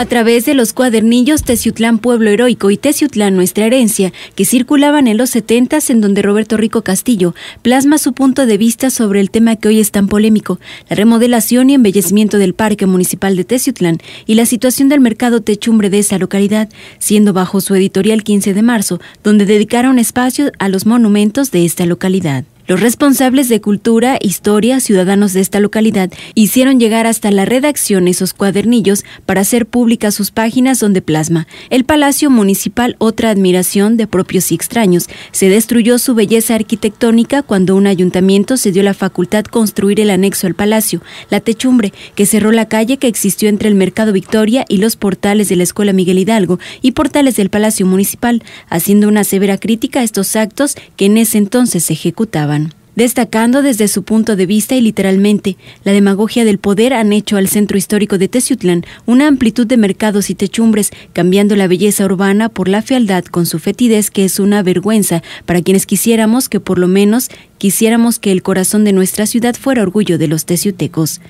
a través de los cuadernillos Teciutlán Pueblo Heroico y Teciutlán Nuestra Herencia, que circulaban en los 70 en donde Roberto Rico Castillo plasma su punto de vista sobre el tema que hoy es tan polémico, la remodelación y embellecimiento del Parque Municipal de Teciutlán y la situación del mercado techumbre de esa localidad, siendo bajo su editorial 15 de marzo, donde dedicaron espacio a los monumentos de esta localidad. Los responsables de cultura, historia, ciudadanos de esta localidad hicieron llegar hasta la redacción esos cuadernillos para hacer públicas sus páginas donde plasma el Palacio Municipal, otra admiración de propios y extraños. Se destruyó su belleza arquitectónica cuando un ayuntamiento se dio la facultad construir el anexo al palacio, la techumbre, que cerró la calle que existió entre el Mercado Victoria y los portales de la Escuela Miguel Hidalgo y portales del Palacio Municipal, haciendo una severa crítica a estos actos que en ese entonces se ejecutaban destacando desde su punto de vista y literalmente, la demagogia del poder han hecho al centro histórico de Teciutlán una amplitud de mercados y techumbres, cambiando la belleza urbana por la fealdad con su fetidez que es una vergüenza para quienes quisiéramos que por lo menos quisiéramos que el corazón de nuestra ciudad fuera orgullo de los teciutecos.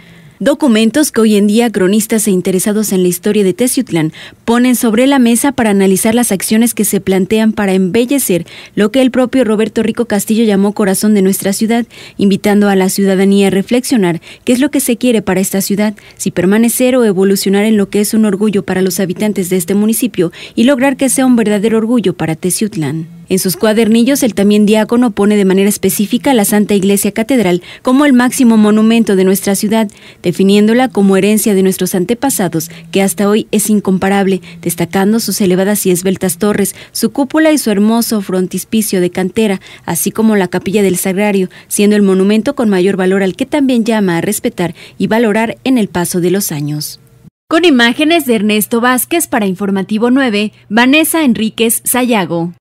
Documentos que hoy en día cronistas e interesados en la historia de Teciutlán ponen sobre la mesa para analizar las acciones que se plantean para embellecer lo que el propio Roberto Rico Castillo llamó corazón de nuestra ciudad, invitando a la ciudadanía a reflexionar qué es lo que se quiere para esta ciudad, si permanecer o evolucionar en lo que es un orgullo para los habitantes de este municipio y lograr que sea un verdadero orgullo para Teciutlán. En sus cuadernillos, el también diácono pone de manera específica la Santa Iglesia Catedral como el máximo monumento de nuestra ciudad, definiéndola como herencia de nuestros antepasados, que hasta hoy es incomparable, destacando sus elevadas y esbeltas torres, su cúpula y su hermoso frontispicio de cantera, así como la capilla del Sagrario, siendo el monumento con mayor valor al que también llama a respetar y valorar en el paso de los años. Con imágenes de Ernesto Vázquez para Informativo 9, Vanessa Enríquez Sayago.